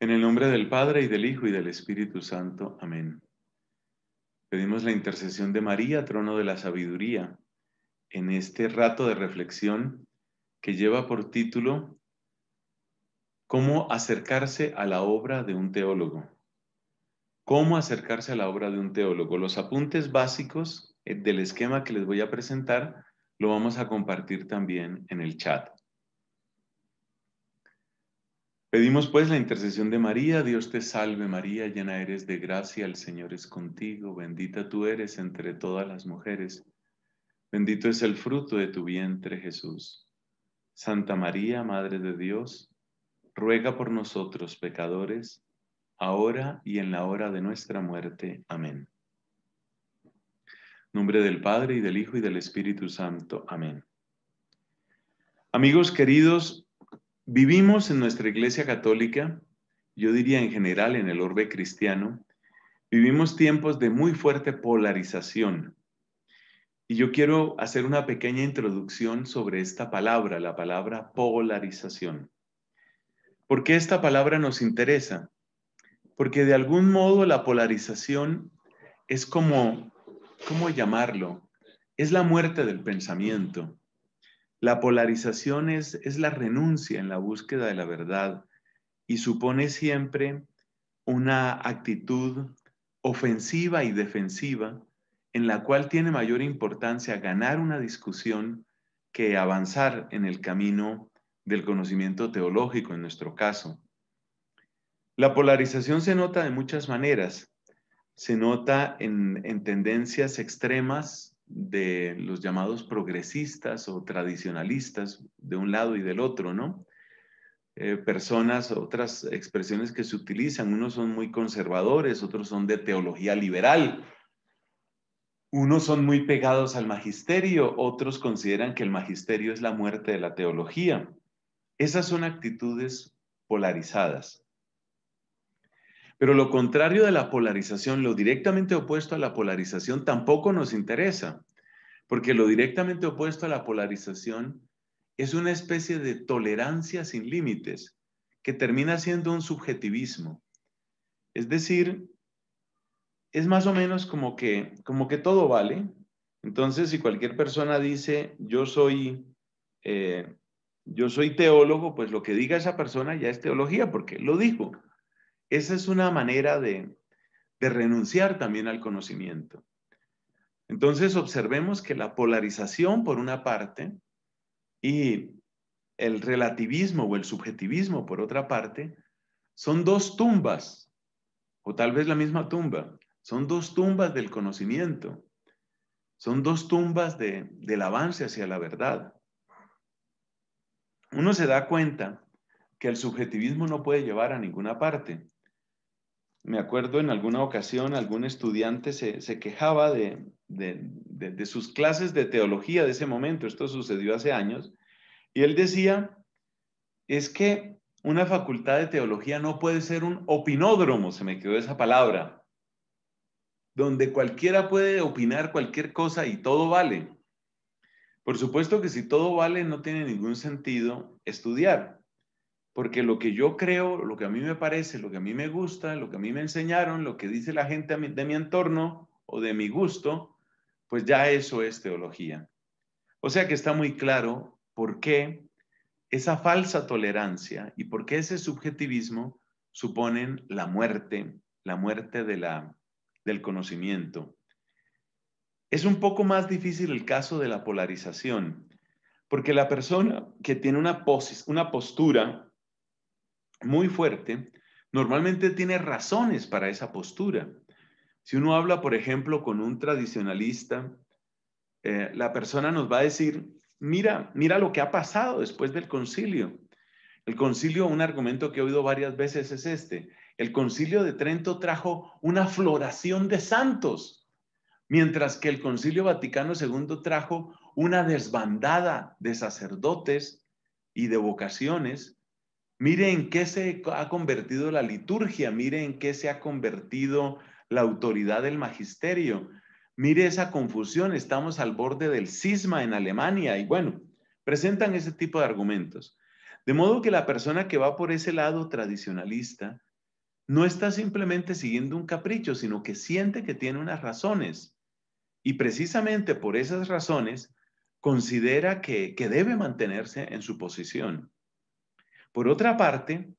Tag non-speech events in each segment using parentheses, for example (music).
En el nombre del Padre y del Hijo y del Espíritu Santo. Amén. Pedimos la intercesión de María, trono de la sabiduría, en este rato de reflexión que lleva por título ¿Cómo acercarse a la obra de un teólogo? ¿Cómo acercarse a la obra de un teólogo? Los apuntes básicos eh, del esquema que les voy a presentar lo vamos a compartir también en el chat. Pedimos pues la intercesión de María, Dios te salve María, llena eres de gracia, el Señor es contigo, bendita tú eres entre todas las mujeres, bendito es el fruto de tu vientre Jesús. Santa María, Madre de Dios, ruega por nosotros pecadores, ahora y en la hora de nuestra muerte. Amén. Nombre del Padre y del Hijo y del Espíritu Santo. Amén. Amigos queridos, Vivimos en nuestra Iglesia Católica, yo diría en general en el orbe cristiano, vivimos tiempos de muy fuerte polarización. Y yo quiero hacer una pequeña introducción sobre esta palabra, la palabra polarización. ¿Por qué esta palabra nos interesa? Porque de algún modo la polarización es como, ¿cómo llamarlo? Es la muerte del pensamiento. La polarización es, la renuncia en la búsqueda de la verdad y supone siempre una actitud ofensiva y defensiva en la cual tiene mayor importancia ganar una discusión que avanzar en el camino del conocimiento teológico en nuestro caso. La polarización se nota de muchas maneras. Se nota en tendencias extremas de los llamados progresistas o tradicionalistas de un lado y del otro, ¿no? Eh, personas, otras expresiones que se utilizan, unos son muy conservadores, otros son de teología liberal, unos son muy pegados al magisterio, otros consideran que el magisterio es la muerte de la teología. Esas son actitudes polarizadas. Pero lo contrario de la polarización, lo directamente opuesto a la polarización, tampoco nos interesa, porque lo directamente opuesto a la polarización es una especie de tolerancia sin límites que termina siendo un subjetivismo. Es decir, es más o menos como que, como que todo vale. Entonces, si cualquier persona dice, yo soy, eh, yo soy teólogo, pues lo que diga esa persona ya es teología, porque lo dijo. Esa es una manera de, renunciar también al conocimiento. Entonces observemos que la polarización por una parte y el relativismo o el subjetivismo por otra parte son dos tumbas, o tal vez la misma tumba, son dos tumbas del conocimiento, son dos tumbas del avance hacia la verdad. Uno se da cuenta que el subjetivismo no puede llevar a ninguna parte, me acuerdo en alguna ocasión algún estudiante se, se quejaba de, sus clases de teología de ese momento, esto sucedió hace años, y él decía, es que una facultad de teología no puede ser un opinódromo, se me quedó esa palabra, donde cualquiera puede opinar cualquier cosa y todo vale. Por supuesto que si todo vale no tiene ningún sentido estudiar. Porque lo que yo creo, lo que a mí me parece, lo que a mí me gusta, lo que a mí me enseñaron, lo que dice la gente de mi entorno o de mi gusto, pues ya eso es teología. O sea que está muy claro por qué esa falsa tolerancia y por qué ese subjetivismo suponen la muerte, la muerte del conocimiento. Es un poco más difícil el caso de la polarización, porque la persona que tiene una, una postura muy fuerte, normalmente tiene razones para esa postura. Si uno habla, por ejemplo, con un tradicionalista, eh, la persona nos va a decir, mira, mira lo que ha pasado después del concilio. El concilio, un argumento que he oído varias veces es este. El concilio de Trento trajo una floración de santos, mientras que el concilio Vaticano II trajo una desbandada de sacerdotes y de vocaciones Mire en qué se ha convertido la liturgia, mire en qué se ha convertido la autoridad del magisterio. Mire esa confusión, estamos al borde del cisma en Alemania y bueno, presentan ese tipo de argumentos. De modo que la persona que va por ese lado tradicionalista no está simplemente siguiendo un capricho, sino que siente que tiene unas razones y precisamente por esas razones considera que, que debe mantenerse en su posición. Por otra parte,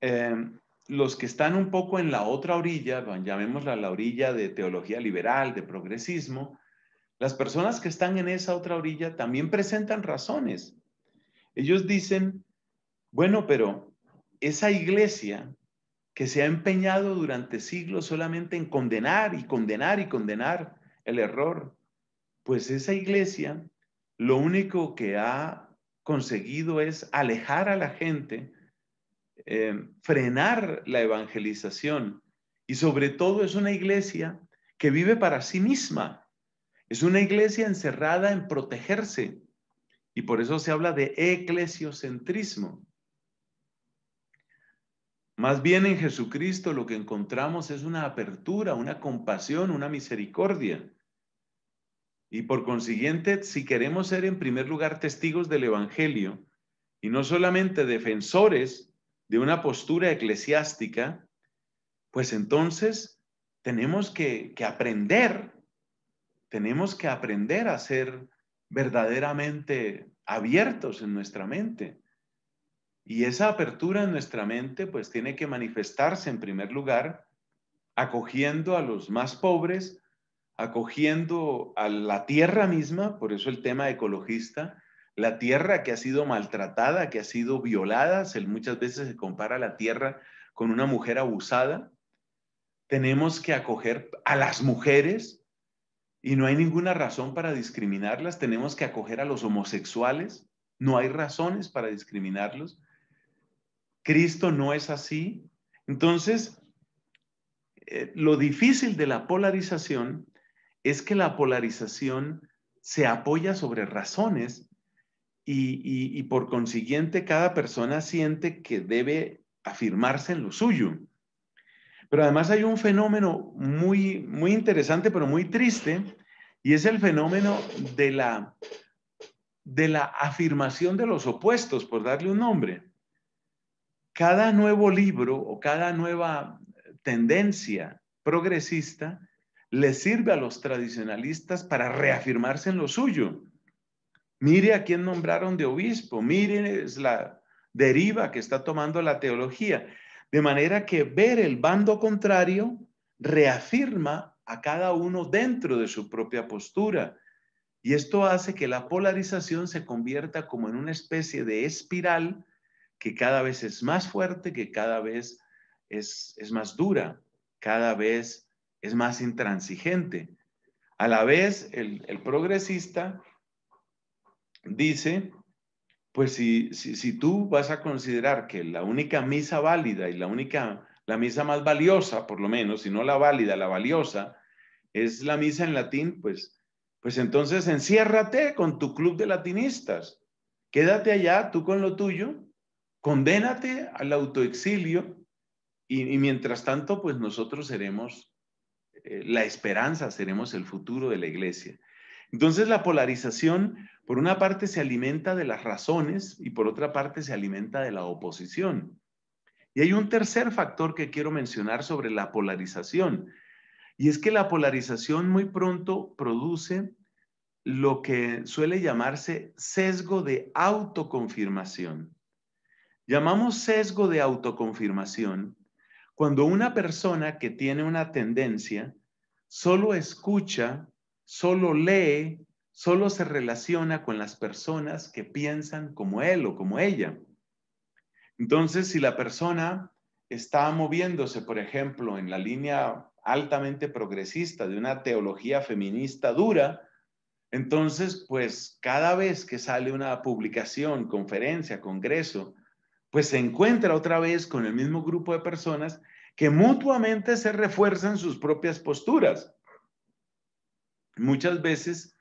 em, los que están un poco en la otra orilla, llamémosla la orilla de teología liberal, de progresismo, las personas que están en esa otra orilla también presentan razones. Ellos dicen, bueno, pero esa iglesia que se ha empeñado durante siglos solamente en condenar y condenar y condenar el error, pues esa iglesia lo único que ha conseguido es alejar a la gente, eh, frenar la evangelización y sobre todo es una iglesia que vive para sí misma. Es una iglesia encerrada en protegerse y por eso se habla de eclesiocentrismo. Más bien en Jesucristo lo que encontramos es una apertura, una compasión, una misericordia. Y por consiguiente, si queremos ser en primer lugar testigos del Evangelio y no solamente defensores de una postura eclesiástica, pues entonces tenemos que, que aprender, tenemos que aprender a ser verdaderamente abiertos en nuestra mente. Y esa apertura en nuestra mente pues tiene que manifestarse en primer lugar acogiendo a los más pobres, acogiendo a la tierra misma, por eso el tema ecologista, la tierra que ha sido maltratada, que ha sido violada, se, muchas veces se compara la tierra con una mujer abusada. Tenemos que acoger a las mujeres y no hay ninguna razón para discriminarlas. Tenemos que acoger a los homosexuales, no hay razones para discriminarlos. Cristo no es así. Entonces, eh, lo difícil de la polarización es que la polarización se apoya sobre razones y, por consiguiente cada persona siente que debe afirmarse en lo suyo. Pero además hay un fenómeno muy, muy interesante, pero muy triste, y es el fenómeno de la, de la afirmación de los opuestos, por darle un nombre. Cada nuevo libro o cada nueva tendencia progresista le sirve a los tradicionalistas para reafirmarse en lo suyo. Mire a quién nombraron de obispo, mire la deriva que está tomando la teología. De manera que ver el bando contrario reafirma a cada uno dentro de su propia postura. Y esto hace que la polarización se convierta como en una especie de espiral que cada vez es más fuerte, que cada vez es, es más dura, cada vez es más intransigente. A la vez, el, progresista dice, pues si, si, tú vas a considerar que la única misa válida y la única, la misa más valiosa, por lo menos, si no la válida, la valiosa, es la misa en latín, pues, pues entonces enciérrate con tu club de latinistas. Quédate allá, tú con lo tuyo, condénate al autoexilio y mientras tanto, pues nosotros seremos eh, la esperanza, seremos el futuro de la iglesia. Entonces la polarización, por una parte, se alimenta de las razones y por otra parte se alimenta de la oposición. Y hay un tercer factor que quiero mencionar sobre la polarización, y es que la polarización muy pronto produce lo que suele llamarse sesgo de autoconfirmación. Llamamos sesgo de autoconfirmación cuando una persona que tiene una tendencia solo escucha, solo lee, solo se relaciona con las personas que piensan como él o como ella. Entonces, si la persona está moviéndose, por ejemplo, en la línea altamente progresista de una teología feminista dura, entonces, pues cada vez que sale una publicación, conferencia, congreso pues se encuentra otra vez con el mismo grupo de personas que mutuamente se refuerzan sus propias posturas, muchas veces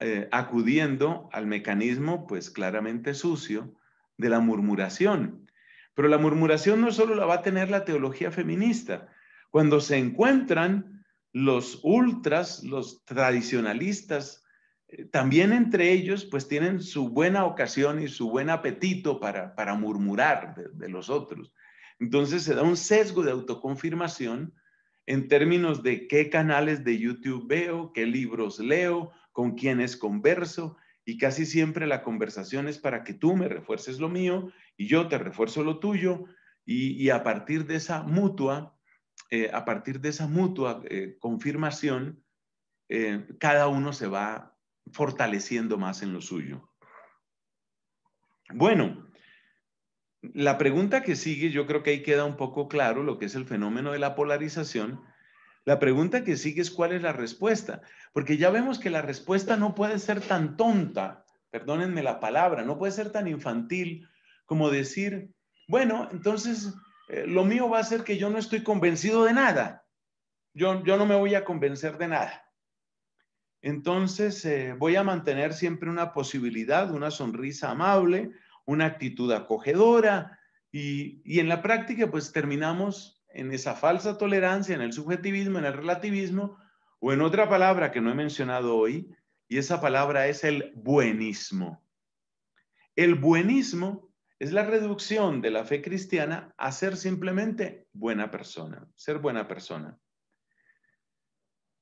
eh, acudiendo al mecanismo, pues claramente sucio, de la murmuración. Pero la murmuración no solo la va a tener la teología feminista, cuando se encuentran los ultras, los tradicionalistas, también entre ellos pues tienen su buena ocasión y su buen apetito para, murmurar de, los otros. Entonces se da un sesgo de autoconfirmación en términos de qué canales de YouTube veo, qué libros leo, con quiénes converso y casi siempre la conversación es para que tú me refuerces lo mío y yo te refuerzo lo tuyo y, a partir de esa mutua, eh, a partir de esa mutua eh, confirmación, eh, cada uno se va fortaleciendo más en lo suyo. Bueno, la pregunta que sigue, yo creo que ahí queda un poco claro lo que es el fenómeno de la polarización. La pregunta que sigue es cuál es la respuesta, porque ya vemos que la respuesta no puede ser tan tonta, perdónenme la palabra, no puede ser tan infantil como decir, bueno, entonces eh, lo mío va a ser que yo no estoy convencido de nada. yo no me voy a convencer de nada. Entonces, eh, voy a mantener siempre una posibilidad, una sonrisa amable, una actitud acogedora y, y en la práctica pues terminamos en esa falsa tolerancia, en el subjetivismo, en el relativismo o en otra palabra que no he mencionado hoy y esa palabra es el buenismo. El buenismo es la reducción de la fe cristiana a ser simplemente buena persona, ser buena persona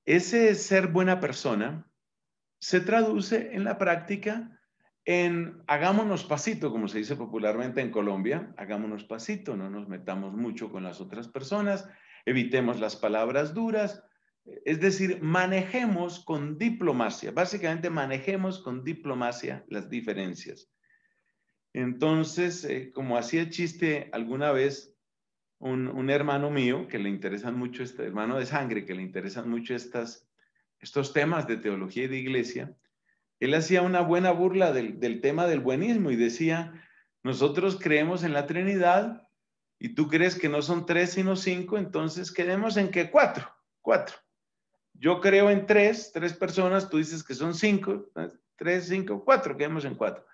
ese ser buena persona se traduce en la práctica en hagámonos pasito, como se dice popularmente en Colombia, hagámonos pasito, no nos metamos mucho con las otras personas, evitemos las palabras duras, es decir, manejemos con diplomacia, básicamente manejemos con diplomacia las diferencias. Entonces, eh, como hacía chiste alguna vez, un, hermano mío que le interesan mucho, este hermano de sangre, que le interesan mucho estas, estos temas de teología y de iglesia, él hacía una buena burla del, del tema del buenismo y decía, nosotros creemos en la Trinidad y tú crees que no son tres sino cinco, entonces quedemos en que cuatro, cuatro. Yo creo en tres, tres personas, tú dices que son cinco, tres, cinco, cuatro, quedemos en cuatro.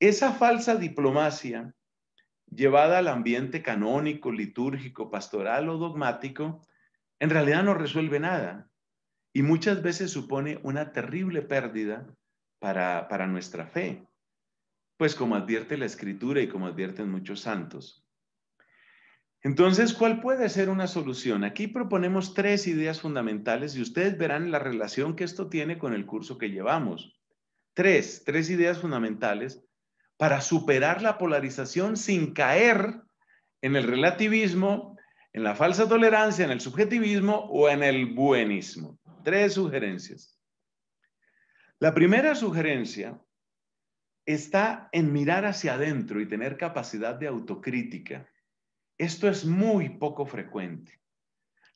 Esa falsa diplomacia llevada al ambiente canónico, litúrgico, pastoral o dogmático, en realidad no resuelve nada y muchas veces supone una terrible pérdida para, nuestra fe, pues como advierte la escritura y como advierten muchos santos. Entonces, ¿cuál puede ser una solución? Aquí proponemos tres ideas fundamentales y ustedes verán la relación que esto tiene con el curso que llevamos. Tres, tres ideas fundamentales para superar la polarización sin caer en el relativismo, en la falsa tolerancia, en el subjetivismo o en el buenismo. Tres sugerencias. La primera sugerencia está en mirar hacia adentro y tener capacidad de autocrítica. Esto es muy poco frecuente.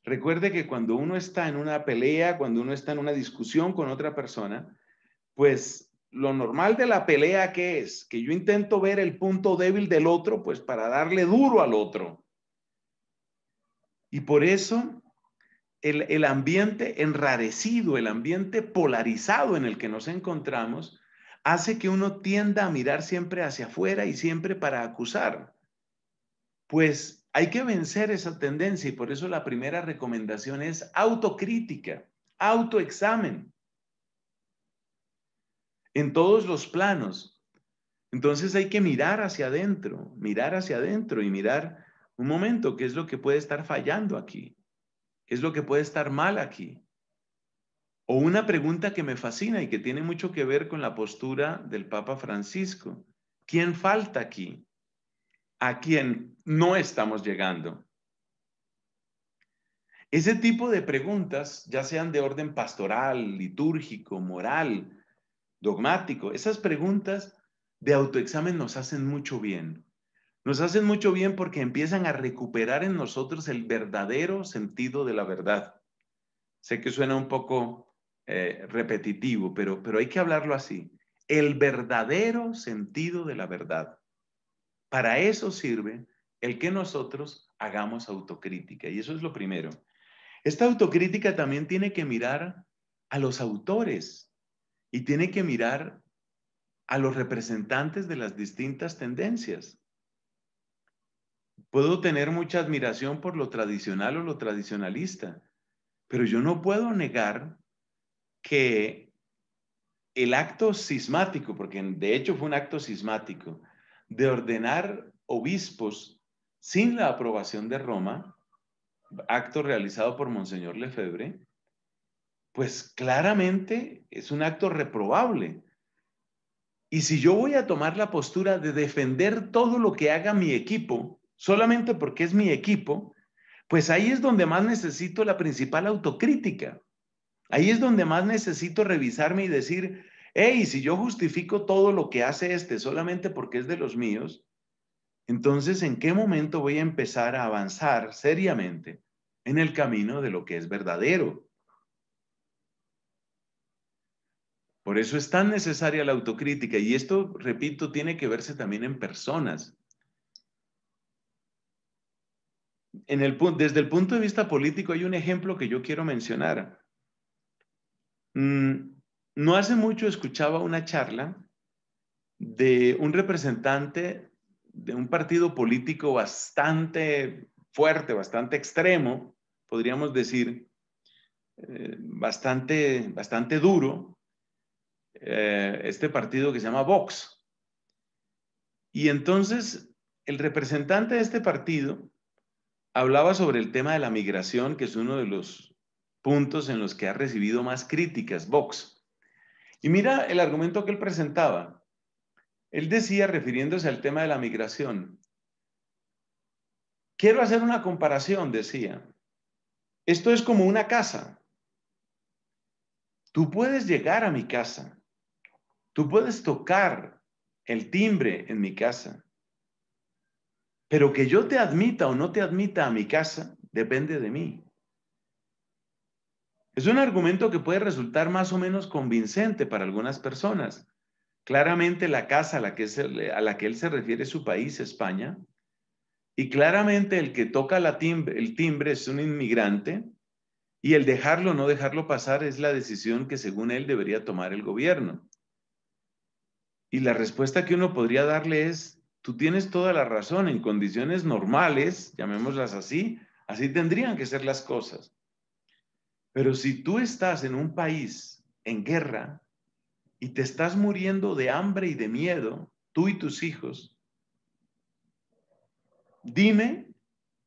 Recuerde que cuando uno está en una pelea, cuando uno está en una discusión con otra persona, pues lo normal de la pelea que es que yo intento ver el punto débil del otro, pues para darle duro al otro. Y por eso el, el, ambiente enrarecido, el ambiente polarizado en el que nos encontramos, hace que uno tienda a mirar siempre hacia afuera y siempre para acusar. Pues hay que vencer esa tendencia y por eso la primera recomendación es autocrítica, autoexamen en todos los planos. Entonces hay que mirar hacia adentro, mirar hacia adentro y mirar un momento qué es lo que puede estar fallando aquí, qué es lo que puede estar mal aquí. O una pregunta que me fascina y que tiene mucho que ver con la postura del Papa Francisco. ¿Quién falta aquí? ¿A quién no estamos llegando? Ese tipo de preguntas, ya sean de orden pastoral, litúrgico, moral, dogmático. Esas preguntas de autoexamen nos hacen mucho bien. Nos hacen mucho bien porque empiezan a recuperar en nosotros el verdadero sentido de la verdad. Sé que suena un poco eh, repetitivo, pero, pero hay que hablarlo así. El verdadero sentido de la verdad. Para eso sirve el que nosotros hagamos autocrítica. Y eso es lo primero. Esta autocrítica también tiene que mirar a los autores y tiene que mirar a los representantes de las distintas tendencias. Puedo tener mucha admiración por lo tradicional o lo tradicionalista, pero yo no puedo negar que el acto sismático, porque de hecho fue un acto sismático, de ordenar obispos sin la aprobación de Roma, acto realizado por Monseñor Lefebvre, pues claramente es un acto reprobable. Y si yo voy a tomar la postura de defender todo lo que haga mi equipo, solamente porque es mi equipo, pues ahí es donde más necesito la principal autocrítica. Ahí es donde más necesito revisarme y decir, hey, si yo justifico todo lo que hace este solamente porque es de los míos, entonces ¿en qué momento voy a empezar a avanzar seriamente en el camino de lo que es verdadero? Por eso es tan necesaria la autocrítica y esto, repito, tiene que verse también en personas. desde el punto de vista político hay un ejemplo que yo quiero mencionar. Mm, no hace mucho escuchaba una charla de un representante de un partido político bastante fuerte, bastante extremo, podríamos decir, eh, bastante, bastante duro, eh, este partido que se llama Vox. Y entonces el representante de este partido hablaba sobre el tema de la migración, que es uno de los puntos en los que ha recibido más críticas Vox. Y mira el argumento que él presentaba. Él decía, refiriéndose al tema de la migración, quiero hacer una comparación, decía. Esto es como una casa. Tú puedes llegar a mi casa, Tú puedes tocar el timbre en mi casa, pero que yo te admita o no te admita a mi casa depende de mí. Es un argumento que puede resultar más o menos convincente para algunas personas. Claramente la casa a la que, él se refiere es su país, España, y claramente el que toca el timbre es un inmigrante, y el dejarlo o no dejarlo pasar es la decisión que según él debería tomar el gobierno. Y la respuesta que uno podría darle es, tú tienes toda la razón, en condiciones normales, llamémoslas así, así tendrían que ser las cosas. Pero si tú estás en un país en guerra y te estás muriendo de hambre y de miedo, tú y tus hijos, dime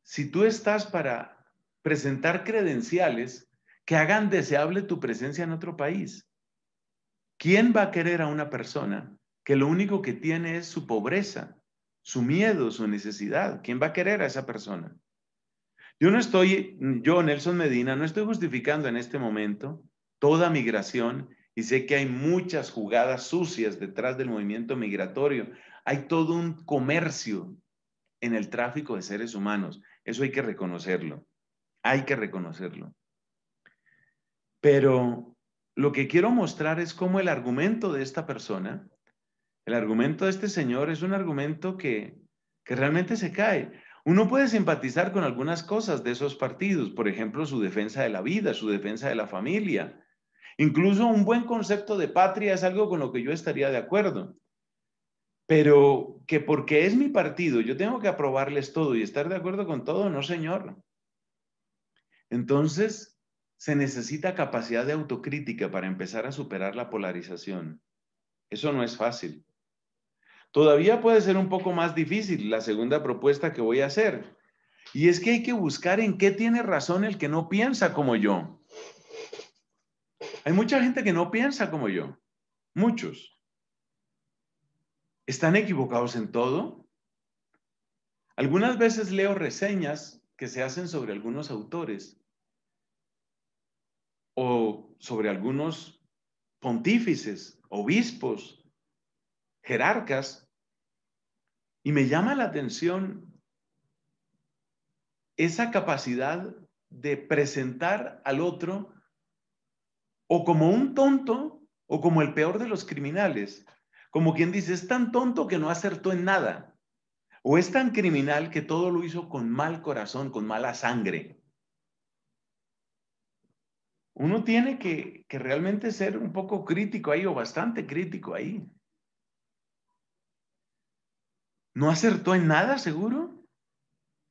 si tú estás para presentar credenciales que hagan deseable tu presencia en otro país. ¿Quién va a querer a una persona que lo único que tiene es su pobreza, su miedo, su necesidad. ¿Quién va a querer a esa persona? Yo no estoy, yo, Nelson Medina, no estoy justificando en este momento toda migración y sé que hay muchas jugadas sucias detrás del movimiento migratorio. Hay todo un comercio en el tráfico de seres humanos. Eso hay que reconocerlo. Hay que reconocerlo. Pero lo que quiero mostrar es cómo el argumento de esta persona el argumento de este señor es un argumento que, realmente se cae. Uno puede simpatizar con algunas cosas de esos partidos, por ejemplo, su defensa de la vida, su defensa de la familia. Incluso un buen concepto de patria es algo con lo que yo estaría de acuerdo. Pero que porque es mi partido, yo tengo que aprobarles todo y estar de acuerdo con todo, no señor. Entonces, se necesita capacidad de autocrítica para empezar a superar la polarización. Eso no es fácil. Todavía puede ser un poco más difícil la segunda propuesta que voy a hacer. Y es que hay que buscar en qué tiene razón el que no piensa como yo. Hay mucha gente que no piensa como yo. Muchos. ¿Están equivocados en todo? Algunas veces leo reseñas que se hacen sobre algunos autores o sobre algunos pontífices, obispos, jerarcas. Y me llama la atención esa capacidad de presentar al otro o como un tonto o como el peor de los criminales, como quien dice, es tan tonto que no acertó en nada, o es tan criminal que todo lo hizo con mal corazón, con mala sangre. Uno tiene que, que realmente ser un poco crítico ahí o bastante crítico ahí. ¿No acertó en nada, seguro?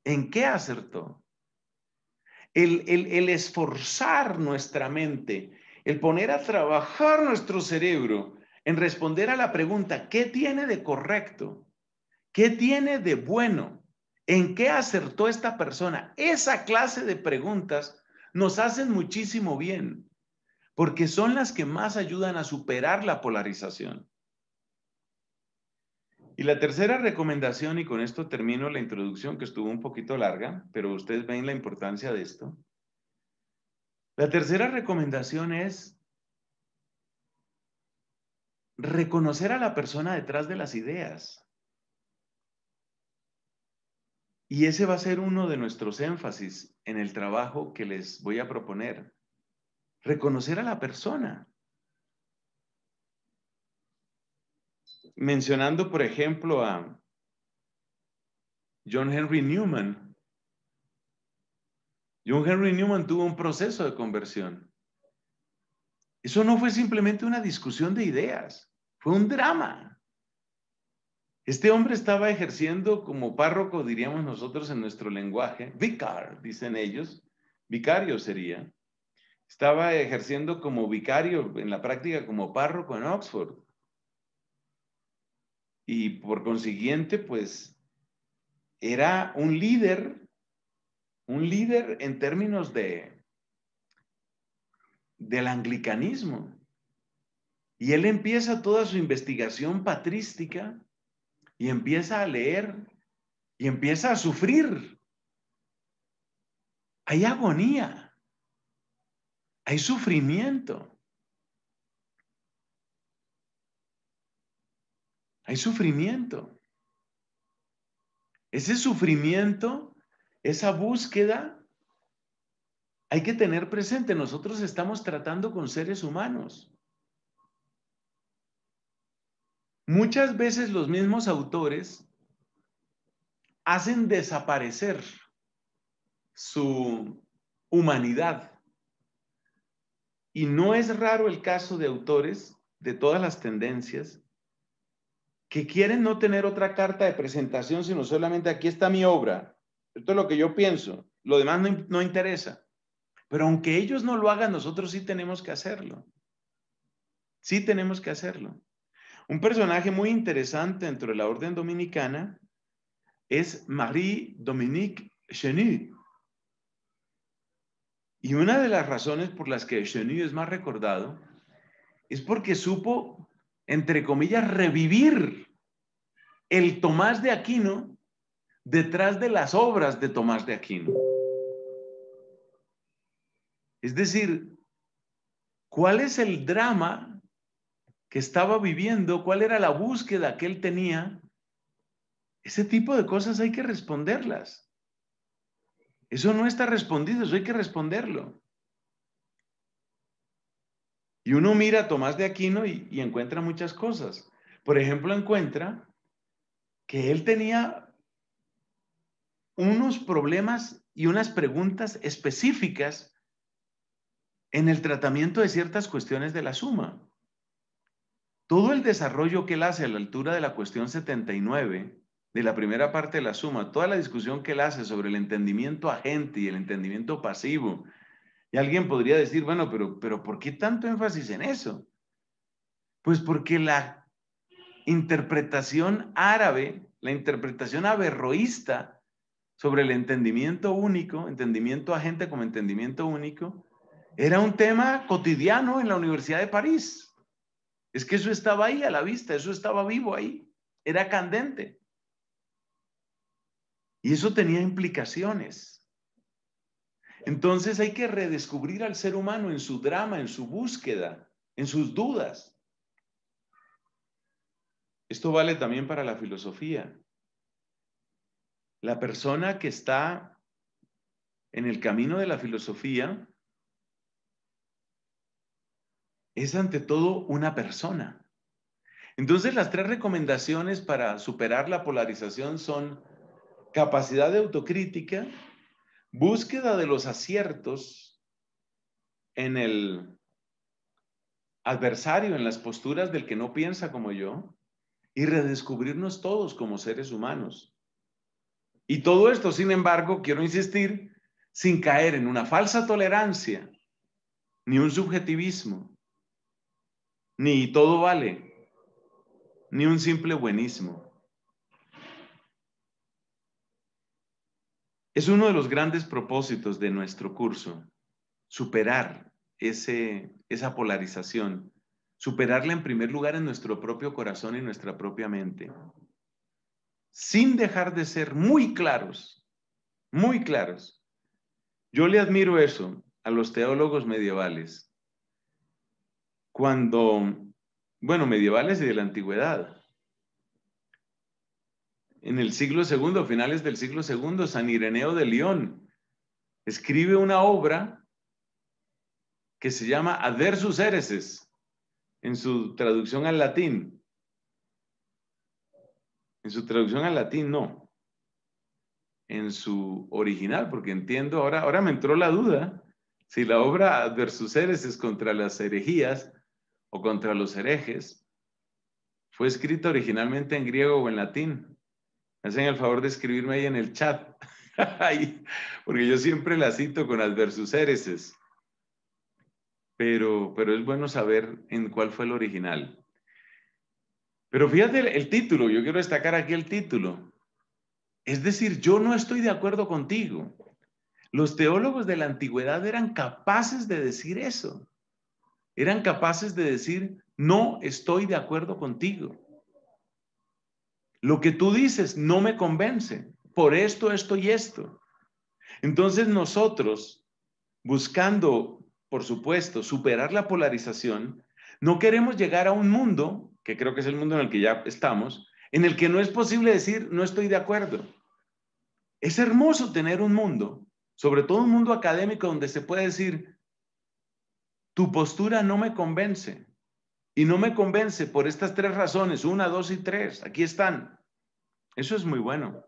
¿En qué acertó? El, el esforzar nuestra mente, el poner a trabajar nuestro cerebro en responder a la pregunta, ¿qué tiene de correcto? ¿Qué tiene de bueno? ¿En qué acertó esta persona? Esa clase de preguntas nos hacen muchísimo bien, porque son las que más ayudan a superar la polarización. Y la tercera recomendación, y con esto termino la introducción que estuvo un poquito larga, pero ustedes ven la importancia de esto. La tercera recomendación es reconocer a la persona detrás de las ideas. Y ese va a ser uno de nuestros énfasis en el trabajo que les voy a proponer. Reconocer a la persona. mencionando, por ejemplo, a John Henry Newman. John Henry Newman tuvo un proceso de conversión. Eso no fue simplemente una discusión de ideas, fue un drama. Este hombre estaba ejerciendo como párroco, diríamos nosotros en nuestro lenguaje, vicar, dicen ellos, vicario sería. Estaba ejerciendo como vicario en la práctica como párroco en Oxford y por consiguiente, pues era un líder, un líder en términos de del anglicanismo. Y él empieza toda su investigación patrística y empieza a leer y empieza a sufrir. Hay agonía, hay sufrimiento. Hay sufrimiento. Ese sufrimiento, esa búsqueda, hay que tener presente. Nosotros estamos tratando con seres humanos. Muchas veces los mismos autores hacen desaparecer su humanidad. Y no es raro el caso de autores de todas las tendencias que quieren no tener otra carta de presentación, sino solamente aquí está mi obra. Esto es lo que yo pienso. Lo demás no, interesa. Pero aunque ellos no lo hagan, nosotros sí tenemos que hacerlo. Sí tenemos que hacerlo. Un personaje muy interesante dentro de la orden dominicana es Marie-Dominique Chenu. Y una de las razones por las que Chenu es más recordado es porque supo entre comillas, revivir el Tomás de Aquino detrás de las obras de Tomás de Aquino. Es decir, ¿cuál es el drama que estaba viviendo? ¿Cuál era la búsqueda que él tenía? Ese tipo de cosas hay que responderlas. Eso no está respondido, eso hay que responderlo. Y uno mira a Tomás de Aquino y, encuentra muchas cosas. Por ejemplo, encuentra que él tenía unos problemas y unas preguntas específicas en el tratamiento de ciertas cuestiones de la suma. Todo el desarrollo que él hace a la altura de la cuestión 79, de la primera parte de la suma, toda la discusión que él hace sobre el entendimiento agente y el entendimiento pasivo y alguien podría decir, bueno, pero, pero ¿por qué tanto énfasis en eso? Pues porque la interpretación árabe, la interpretación aberroísta sobre el entendimiento único, entendimiento agente como entendimiento único, era un tema cotidiano en la Universidad de París. Es que eso estaba ahí a la vista, eso estaba vivo ahí, era candente. Y eso tenía implicaciones. Entonces hay que redescubrir al ser humano en su drama, en su búsqueda, en sus dudas. Esto vale también para la filosofía. La persona que está en el camino de la filosofía es ante todo una persona. Entonces las tres recomendaciones para superar la polarización son capacidad de autocrítica, Búsqueda de los aciertos en el adversario, en las posturas del que no piensa como yo, y redescubrirnos todos como seres humanos. Y todo esto, sin embargo, quiero insistir, sin caer en una falsa tolerancia, ni un subjetivismo, ni todo vale, ni un simple buenísimo. Es uno de los grandes propósitos de nuestro curso, superar esa polarización, superarla en primer lugar en nuestro propio corazón y nuestra propia mente, sin dejar de ser muy claros, muy claros. Yo le admiro eso a los teólogos medievales, cuando, bueno, medievales y de la antigüedad, en el siglo II, finales del siglo II, San Ireneo de León escribe una obra que se llama Adversus Ereses, en su traducción al latín. En su traducción al latín, no. En su original, porque entiendo, ahora, ahora me entró la duda si la obra Adversus Ereses contra las herejías o contra los herejes fue escrita originalmente en griego o en latín hacen el favor de escribirme ahí en el chat, (laughs) porque yo siempre la cito con adversus versus Pero, es bueno saber en cuál fue el original. Pero fíjate el título, yo quiero destacar aquí el título. Es decir, yo no estoy de acuerdo contigo. Los teólogos de la antigüedad eran capaces de decir eso. Eran capaces de decir, no estoy de acuerdo contigo. Lo que tú dices no me convence por esto, esto y esto. Entonces nosotros, buscando, por supuesto, superar la polarización, no queremos llegar a un mundo, que creo que es el mundo en el que ya estamos, en el que no es posible decir no estoy de acuerdo. Es hermoso tener un mundo, sobre todo un mundo académico donde se puede decir, tu postura no me convence, y no me convence por estas tres razones, una, dos y tres, aquí están. Eso es muy bueno,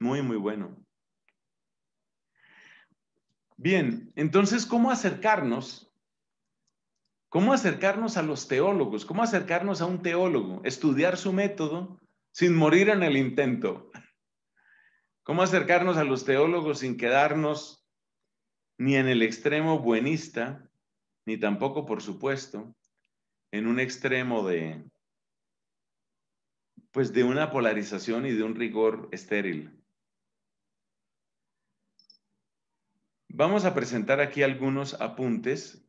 muy, muy bueno. Bien, entonces, ¿cómo acercarnos? ¿Cómo acercarnos a los teólogos? ¿Cómo acercarnos a un teólogo? Estudiar su método sin morir en el intento. ¿Cómo acercarnos a los teólogos sin quedarnos ni en el extremo buenista, ni tampoco, por supuesto, en un extremo de, pues de una polarización y de un rigor estéril. Vamos a presentar aquí algunos apuntes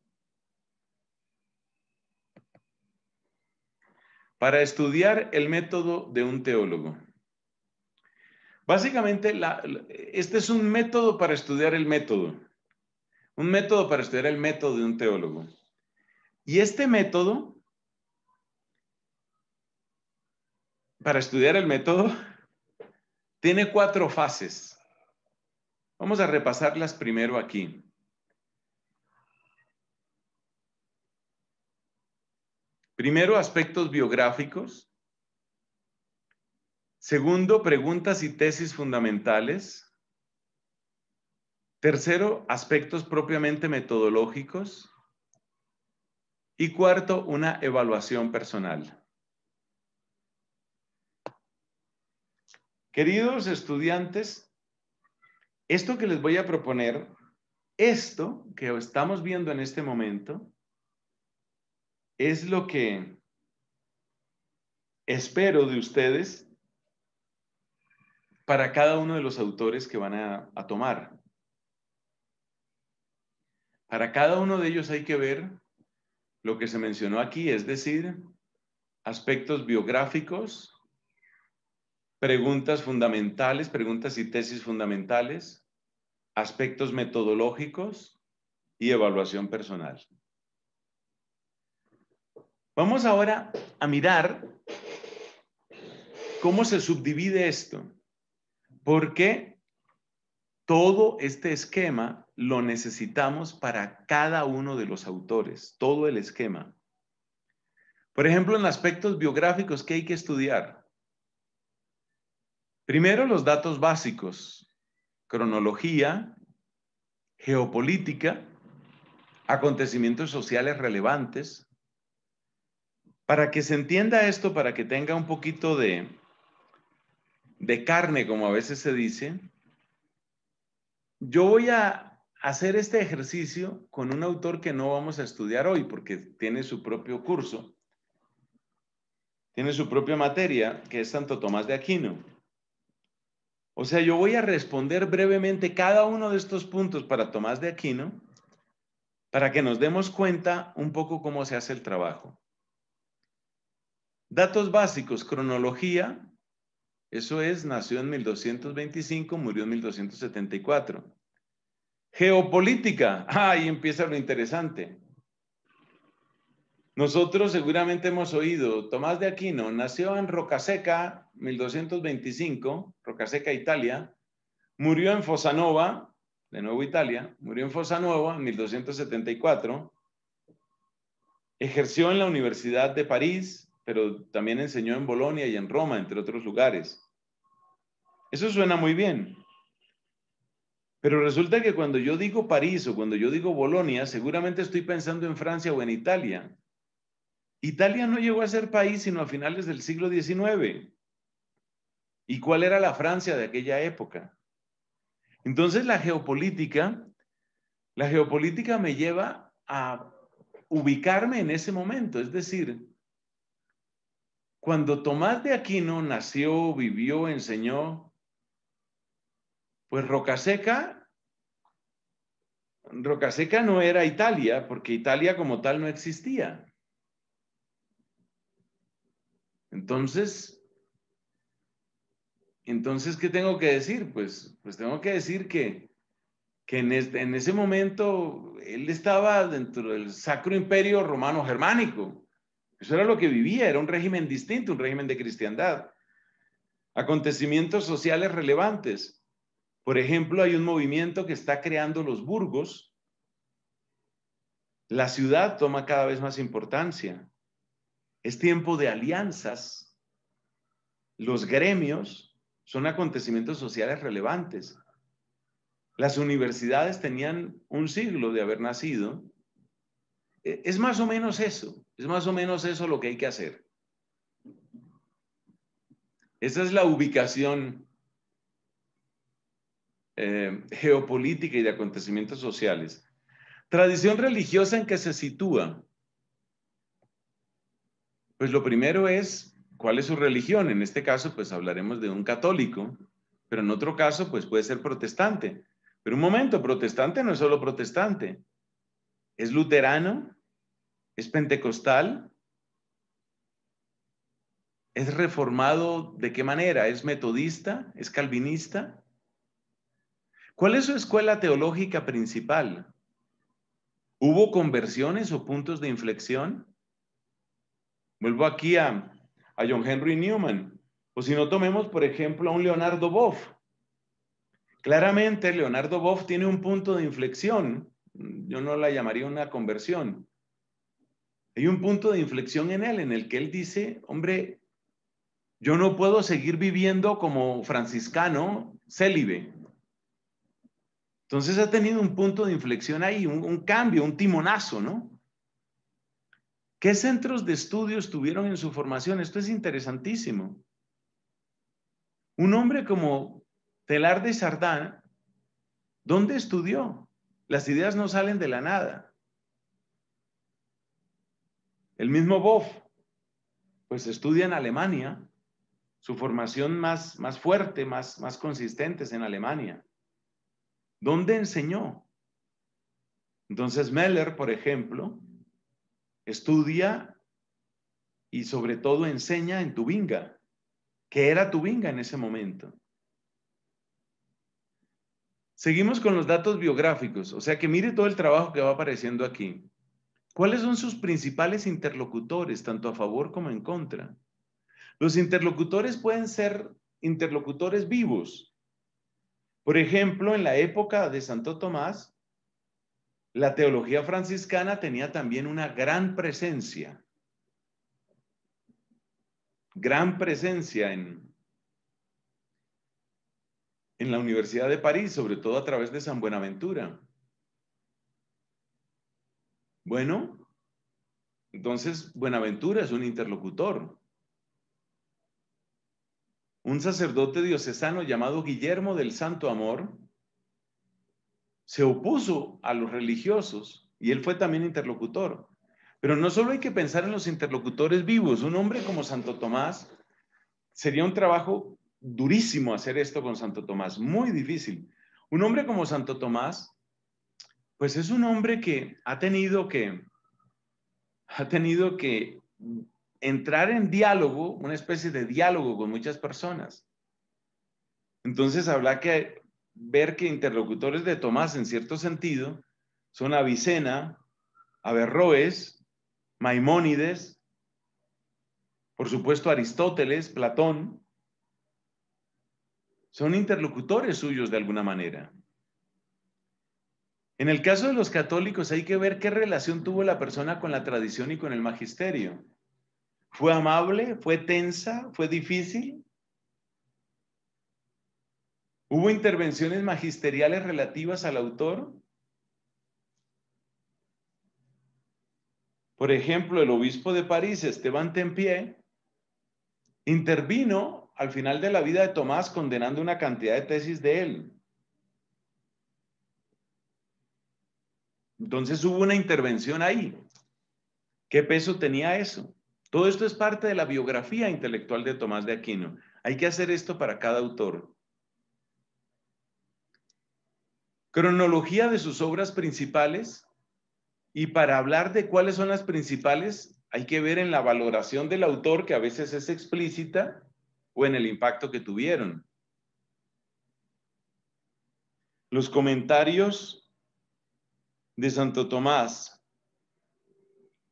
para estudiar el método de un teólogo. Básicamente, este es un método para estudiar el método. Un método para estudiar el método de un teólogo. Y este método, para estudiar el método, (laughs) tiene cuatro fases. Vamos a repasarlas primero aquí. Primero, aspectos biográficos. Segundo, preguntas y tesis fundamentales. Tercero, aspectos propiamente metodológicos. Y cuarto, una evaluación personal. Queridos estudiantes, esto que les voy a proponer, esto que estamos viendo en este momento, es lo que espero de ustedes para cada uno de los autores que van a, tomar. Para cada uno de ellos hay que ver lo que se mencionó aquí, es decir, aspectos biográficos, preguntas fundamentales, preguntas y tesis fundamentales, aspectos metodológicos y evaluación personal. Vamos ahora a mirar cómo se subdivide esto, porque todo este esquema lo necesitamos para cada uno de los autores, todo el esquema. Por ejemplo, en aspectos biográficos, ¿qué hay que estudiar? Primero, los datos básicos, cronología, geopolítica, acontecimientos sociales relevantes. Para que se entienda esto, para que tenga un poquito de, de carne, como a veces se dice, yo voy a hacer este ejercicio con un autor que no vamos a estudiar hoy porque tiene su propio curso, tiene su propia materia, que es Santo Tomás de Aquino. O sea, yo voy a responder brevemente cada uno de estos puntos para Tomás de Aquino para que nos demos cuenta un poco cómo se hace el trabajo. Datos básicos, cronología, eso es, nació en 1225, murió en 1274. Geopolítica. Ah, ahí empieza lo interesante. Nosotros seguramente hemos oído, Tomás de Aquino nació en Rocaseca, 1225, Rocaseca, Italia, murió en Fosanova, de nuevo Italia, murió en Fosanova 1274, ejerció en la Universidad de París, pero también enseñó en Bolonia y en Roma, entre otros lugares. Eso suena muy bien. Pero resulta que cuando yo digo París o cuando yo digo Bolonia, seguramente estoy pensando en Francia o en Italia. Italia no llegó a ser país sino a finales del siglo XIX. ¿Y cuál era la Francia de aquella época? Entonces la geopolítica, la geopolítica me lleva a ubicarme en ese momento, es decir, cuando Tomás de Aquino nació, vivió, enseñó, pues Roca Seca no era Italia, porque Italia como tal no existía. Entonces, entonces, ¿qué tengo que decir? Pues, pues tengo que decir que, en, en ese momento él estaba dentro del Sacro Imperio Romano Germánico. Eso era lo que vivía, era un régimen distinto, un régimen de cristiandad. Acontecimientos sociales relevantes. Por ejemplo, hay un movimiento que está creando los burgos. La ciudad toma cada vez más importancia. Es tiempo de alianzas. Los gremios son acontecimientos sociales relevantes. Las universidades tenían un siglo de haber nacido. E, es más o menos eso, es más o menos eso lo que hay que hacer. Esa es la ubicación eh, geopolítica y de acontecimientos sociales. Tradición religiosa en que se sitúa. Pues lo primero es, ¿cuál es su religión? En este caso, pues hablaremos de un católico, pero en otro caso, pues puede ser protestante. Pero un momento, protestante no es solo protestante. Es luterano, es pentecostal, es reformado de qué manera, es metodista, es calvinista. ¿Cuál es su escuela teológica principal? ¿Hubo conversiones o puntos de inflexión? Vuelvo aquí a, a John Henry Newman. O si no, tomemos, por ejemplo, a un Leonardo Boff. Claramente, Leonardo Boff tiene un punto de inflexión. Yo no la llamaría una conversión. Hay un punto de inflexión en él, en el que él dice, hombre, yo no puedo seguir viviendo como franciscano célibe. Entonces ha tenido un punto de inflexión ahí, un, cambio, un timonazo, ¿no? ¿Qué centros de estudios tuvieron en su formación? Esto es interesantísimo. Un hombre como Telar de Sardán, ¿dónde estudió? Las ideas no salen de la nada. El mismo Boff, pues estudia en Alemania, su formación más, más fuerte, más, más consistente es en Alemania. ¿Dónde enseñó? Entonces Meller, por ejemplo, estudia y sobre todo enseña en Tubinga, que era Tubinga en ese momento. Seguimos con los datos biográficos, o sea que mire todo el trabajo que va apareciendo aquí. ¿Cuáles son sus principales interlocutores, tanto a favor como en contra? Los interlocutores pueden ser interlocutores vivos, por ejemplo, en la época de Santo Tomás, la teología franciscana tenía también una gran presencia, gran presencia en, en la Universidad de París, sobre todo a través de San Buenaventura. Bueno, entonces Buenaventura es un interlocutor un sacerdote diocesano llamado Guillermo del Santo Amor se opuso a los religiosos y él fue también interlocutor. Pero no solo hay que pensar en los interlocutores vivos, un hombre como Santo Tomás sería un trabajo durísimo hacer esto con Santo Tomás, muy difícil. Un hombre como Santo Tomás, pues es un hombre que ha tenido que, ha tenido que entrar en diálogo, una especie de diálogo con muchas personas. Entonces habrá que ver que interlocutores de Tomás en cierto sentido son Avicena, Averroes, Maimónides, por supuesto Aristóteles, Platón, son interlocutores suyos de alguna manera. En el caso de los católicos hay que ver qué relación tuvo la persona con la tradición y con el magisterio. ¿Fue amable? ¿Fue tensa? ¿Fue difícil? ¿Hubo intervenciones magisteriales relativas al autor? Por ejemplo, el obispo de París, Esteban Tempié, intervino al final de la vida de Tomás condenando una cantidad de tesis de él. Entonces hubo una intervención ahí. ¿Qué peso tenía eso? Todo esto es parte de la biografía intelectual de Tomás de Aquino. Hay que hacer esto para cada autor. Cronología de sus obras principales. Y para hablar de cuáles son las principales, hay que ver en la valoración del autor, que a veces es explícita, o en el impacto que tuvieron. Los comentarios de Santo Tomás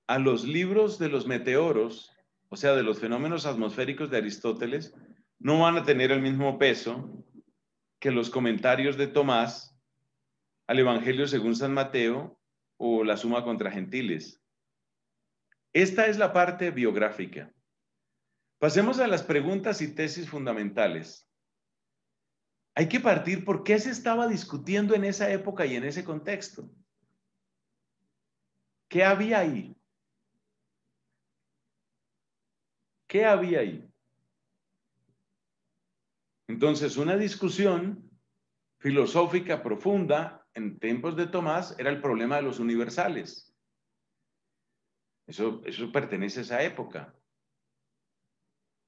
a los libros de los meteoros, o sea, de los fenómenos atmosféricos de Aristóteles, no van a tener el mismo peso que los comentarios de Tomás al Evangelio según San Mateo o la Suma contra Gentiles. Esta es la parte biográfica. Pasemos a las preguntas y tesis fundamentales. Hay que partir por qué se estaba discutiendo en esa época y en ese contexto. ¿Qué había ahí? ¿Qué había ahí? Entonces, una discusión filosófica profunda en tiempos de Tomás era el problema de los universales. Eso, eso pertenece a esa época.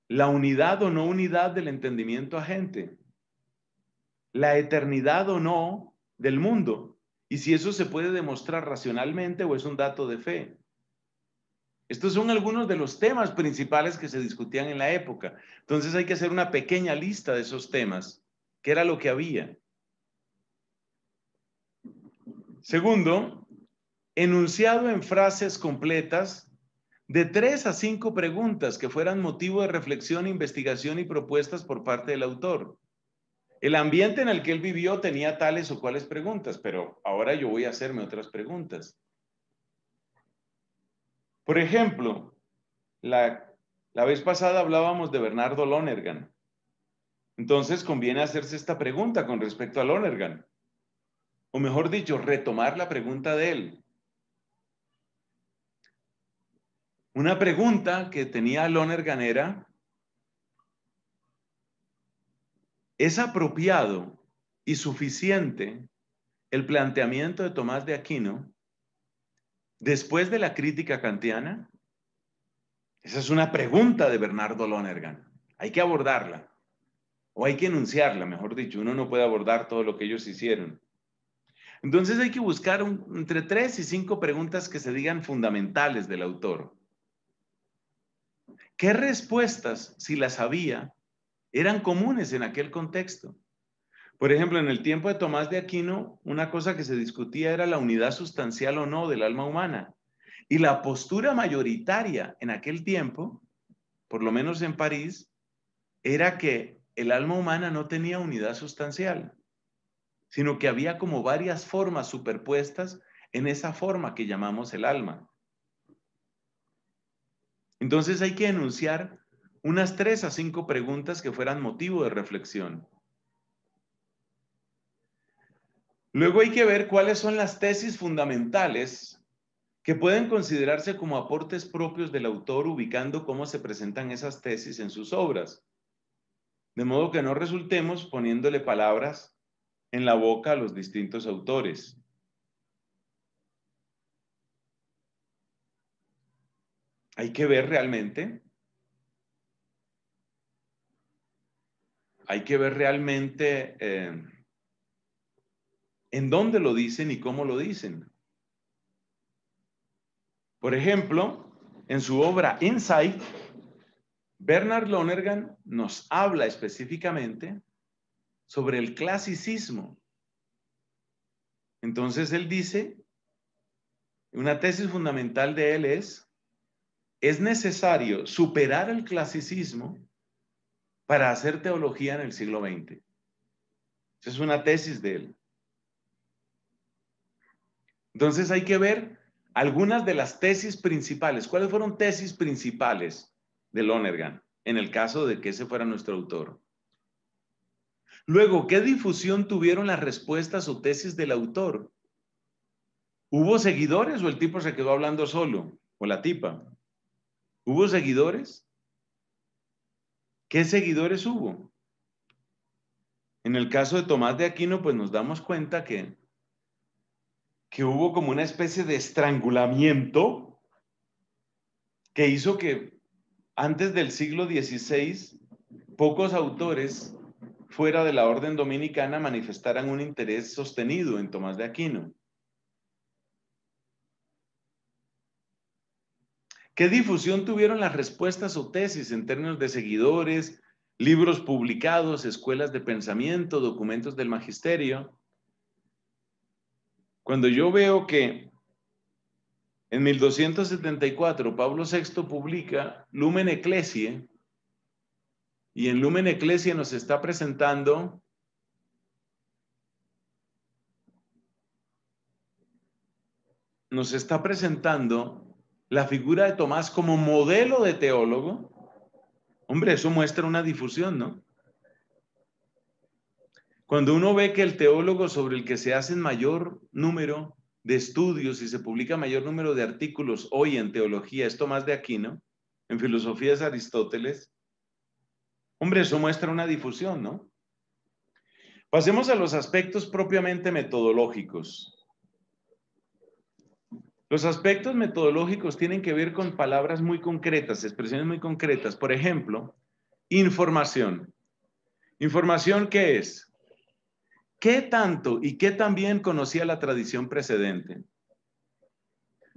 La unidad o no unidad del entendimiento agente. La eternidad o no del mundo. Y si eso se puede demostrar racionalmente o es un dato de fe. Estos son algunos de los temas principales que se discutían en la época. Entonces hay que hacer una pequeña lista de esos temas, que era lo que había. Segundo, enunciado en frases completas de tres a cinco preguntas que fueran motivo de reflexión, investigación y propuestas por parte del autor. El ambiente en el que él vivió tenía tales o cuales preguntas, pero ahora yo voy a hacerme otras preguntas. Por ejemplo, la, vez pasada hablábamos de Bernardo Lonergan. Entonces conviene hacerse esta pregunta con respecto a Lonergan. O mejor dicho, retomar la pregunta de él. Una pregunta que tenía Lonergan era, ¿es apropiado y suficiente el planteamiento de Tomás de Aquino después de la crítica kantiana? Esa es una pregunta de Bernardo Lonergan. Hay que abordarla, o hay que enunciarla, mejor dicho. Uno no puede abordar todo lo que ellos hicieron. Entonces hay que buscar entre tres y cinco preguntas que se digan fundamentales del autor. ¿Qué respuestas, si las había, eran comunes en aquel contexto? Por ejemplo, en el tiempo de Tomás de Aquino, una cosa que se discutía era la unidad sustancial o no del alma humana. Y la postura mayoritaria en aquel tiempo, por lo menos en París, era que el alma humana no tenía unidad sustancial, sino que había como varias formas superpuestas en esa forma que llamamos el alma. Entonces hay que enunciar unas tres a cinco preguntas que fueran motivo de reflexión. Luego hay que ver cuáles son las tesis fundamentales que pueden considerarse como aportes propios del autor ubicando cómo se presentan esas tesis en sus obras. De modo que no resultemos poniéndole palabras en la boca a los distintos autores. Hay que ver realmente, hay que ver realmente eh, en dónde lo dicen y cómo lo dicen. Por ejemplo, en su obra Insight, Bernard Lonergan nos habla específicamente sobre el clasicismo. Entonces él dice, una tesis fundamental de él es, es necesario superar el clasicismo para hacer teología en el siglo XX. Esa es una tesis de él. Entonces hay que ver algunas de las tesis principales. ¿Cuáles fueron tesis principales de Lonergan en el caso de que ese fuera nuestro autor? Luego, ¿qué difusión tuvieron las respuestas o tesis del autor? ¿Hubo seguidores o el tipo se quedó hablando solo? ¿O la tipa? ¿Hubo seguidores? ¿Qué seguidores hubo? En el caso de Tomás de Aquino, pues nos damos cuenta que que hubo como una especie de estrangulamiento que hizo que antes del siglo XVI pocos autores fuera de la orden dominicana manifestaran un interés sostenido en Tomás de Aquino. ¿Qué difusión tuvieron las respuestas o tesis en términos de seguidores, libros publicados, escuelas de pensamiento, documentos del magisterio? Cuando yo veo que en 1274 Pablo VI publica Lumen Ecclesiae y en Lumen Ecclesiae nos está presentando nos está presentando la figura de Tomás como modelo de teólogo. Hombre, eso muestra una difusión, ¿no? Cuando uno ve que el teólogo sobre el que se hacen mayor número de estudios y se publica mayor número de artículos hoy en teología esto más de Aquino, en filosofía es Aristóteles, hombre, eso muestra una difusión, ¿no? Pasemos a los aspectos propiamente metodológicos. Los aspectos metodológicos tienen que ver con palabras muy concretas, expresiones muy concretas. Por ejemplo, información. ¿Información qué es? ¿Qué tanto y qué tan bien conocía la tradición precedente?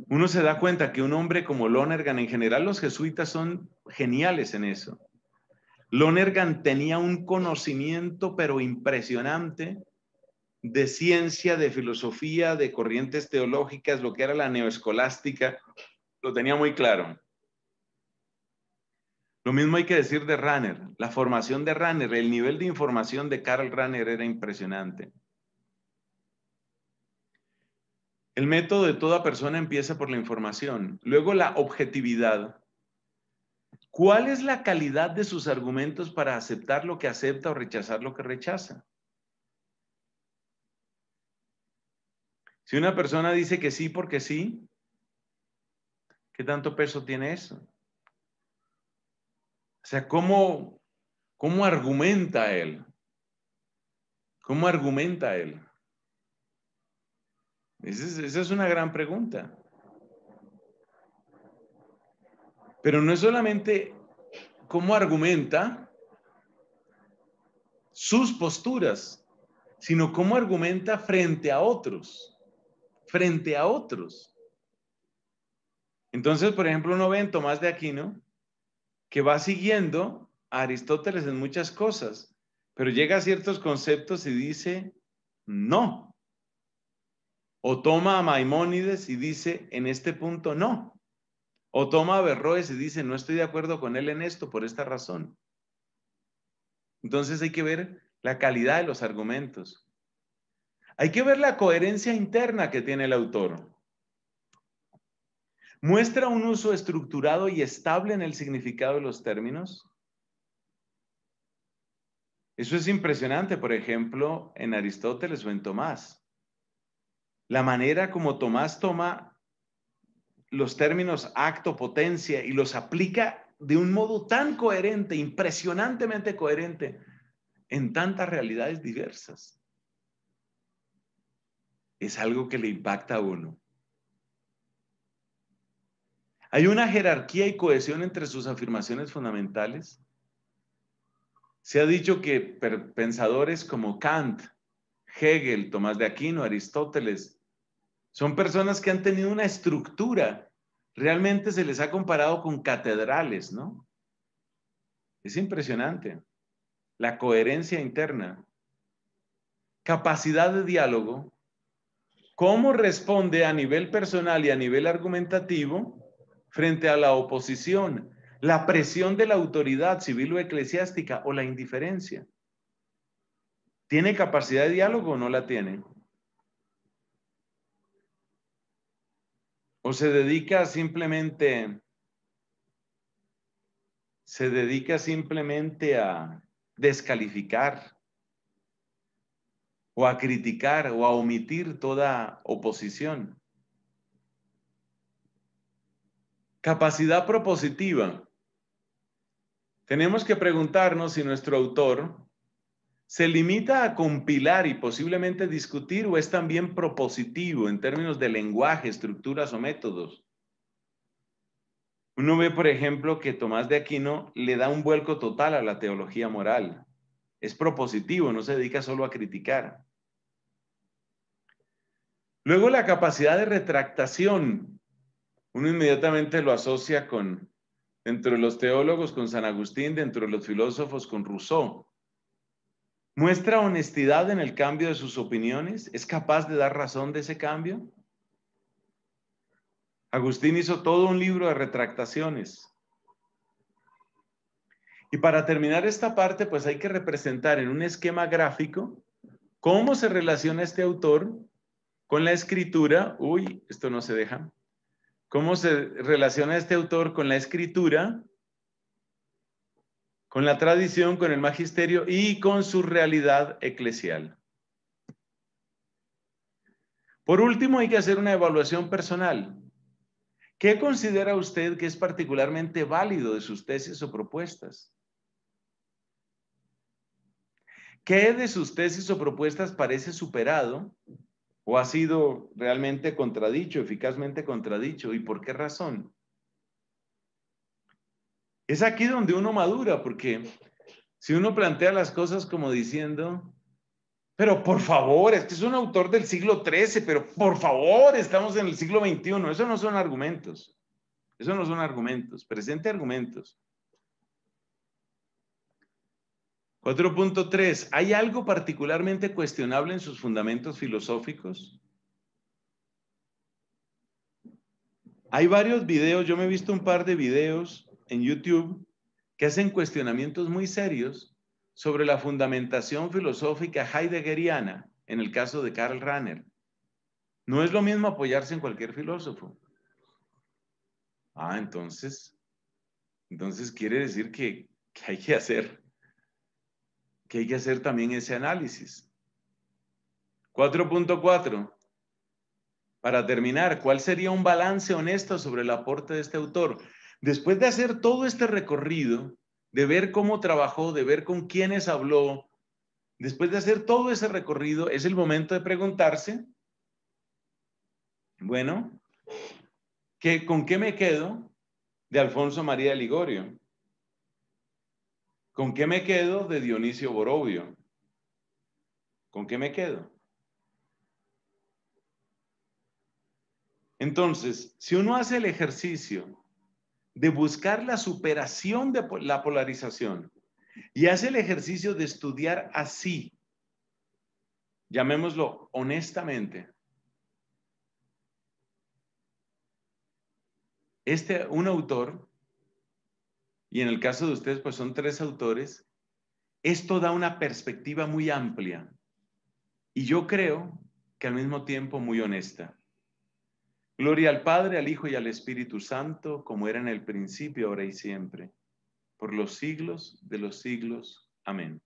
Uno se da cuenta que un hombre como Lonergan, en general los jesuitas son geniales en eso. Lonergan tenía un conocimiento pero impresionante de ciencia, de filosofía, de corrientes teológicas, lo que era la neoescolástica, lo tenía muy claro. Lo mismo hay que decir de Runner. La formación de Runner, el nivel de información de Carl Runner era impresionante. El método de toda persona empieza por la información, luego la objetividad. ¿Cuál es la calidad de sus argumentos para aceptar lo que acepta o rechazar lo que rechaza? Si una persona dice que sí porque sí, ¿qué tanto peso tiene eso? O sea, ¿cómo, cómo argumenta él? ¿Cómo argumenta él? Esa es, esa es una gran pregunta. Pero no es solamente cómo argumenta sus posturas, sino cómo argumenta frente a otros, frente a otros. Entonces, por ejemplo, uno ve en Tomás de Aquino que va siguiendo a Aristóteles en muchas cosas, pero llega a ciertos conceptos y dice, no. O toma a Maimónides y dice, en este punto no. O toma a Berroes y dice, no estoy de acuerdo con él en esto por esta razón. Entonces hay que ver la calidad de los argumentos. Hay que ver la coherencia interna que tiene el autor muestra un uso estructurado y estable en el significado de los términos. Eso es impresionante, por ejemplo, en Aristóteles o en Tomás. La manera como Tomás toma los términos acto, potencia y los aplica de un modo tan coherente, impresionantemente coherente, en tantas realidades diversas. Es algo que le impacta a uno. ¿Hay una jerarquía y cohesión entre sus afirmaciones fundamentales? Se ha dicho que pensadores como Kant, Hegel, Tomás de Aquino, Aristóteles, son personas que han tenido una estructura. Realmente se les ha comparado con catedrales, ¿no? Es impresionante. La coherencia interna, capacidad de diálogo, cómo responde a nivel personal y a nivel argumentativo frente a la oposición, la presión de la autoridad civil o eclesiástica o la indiferencia. ¿Tiene capacidad de diálogo o no la tiene? ¿O se dedica simplemente se dedica simplemente a descalificar o a criticar o a omitir toda oposición? Capacidad propositiva. Tenemos que preguntarnos si nuestro autor se limita a compilar y posiblemente discutir o es también propositivo en términos de lenguaje, estructuras o métodos. Uno ve, por ejemplo, que Tomás de Aquino le da un vuelco total a la teología moral. Es propositivo, no se dedica solo a criticar. Luego la capacidad de retractación uno inmediatamente lo asocia con, dentro de los teólogos, con San Agustín, dentro de los filósofos, con Rousseau. ¿Muestra honestidad en el cambio de sus opiniones? ¿Es capaz de dar razón de ese cambio? Agustín hizo todo un libro de retractaciones. Y para terminar esta parte, pues hay que representar en un esquema gráfico cómo se relaciona este autor con la escritura. Uy, esto no se deja. ¿Cómo se relaciona este autor con la escritura, con la tradición, con el magisterio y con su realidad eclesial? Por último, hay que hacer una evaluación personal. ¿Qué considera usted que es particularmente válido de sus tesis o propuestas? ¿Qué de sus tesis o propuestas parece superado o ha sido realmente contradicho, eficazmente contradicho. ¿Y por qué razón? Es aquí donde uno madura, porque si uno plantea las cosas como diciendo, pero por favor, este es un autor del siglo XIII, pero por favor, estamos en el siglo XXI, eso no son argumentos, eso no son argumentos, presente argumentos. 4.3. ¿Hay algo particularmente cuestionable en sus fundamentos filosóficos? Hay varios videos, yo me he visto un par de videos en YouTube que hacen cuestionamientos muy serios sobre la fundamentación filosófica heideggeriana en el caso de Karl Rahner. No es lo mismo apoyarse en cualquier filósofo. Ah, entonces, entonces quiere decir que, que hay que hacer que hay que hacer también ese análisis. 4.4. Para terminar, ¿cuál sería un balance honesto sobre el aporte de este autor? Después de hacer todo este recorrido, de ver cómo trabajó, de ver con quiénes habló, después de hacer todo ese recorrido, es el momento de preguntarse, bueno, ¿con qué me quedo de Alfonso María Ligorio? ¿Con qué me quedo de Dionisio Borobio? ¿Con qué me quedo? Entonces, si uno hace el ejercicio de buscar la superación de la polarización y hace el ejercicio de estudiar así, llamémoslo honestamente, este, un autor y en el caso de ustedes, pues son tres autores, esto da una perspectiva muy amplia y yo creo que al mismo tiempo muy honesta. Gloria al Padre, al Hijo y al Espíritu Santo, como era en el principio, ahora y siempre, por los siglos de los siglos. Amén.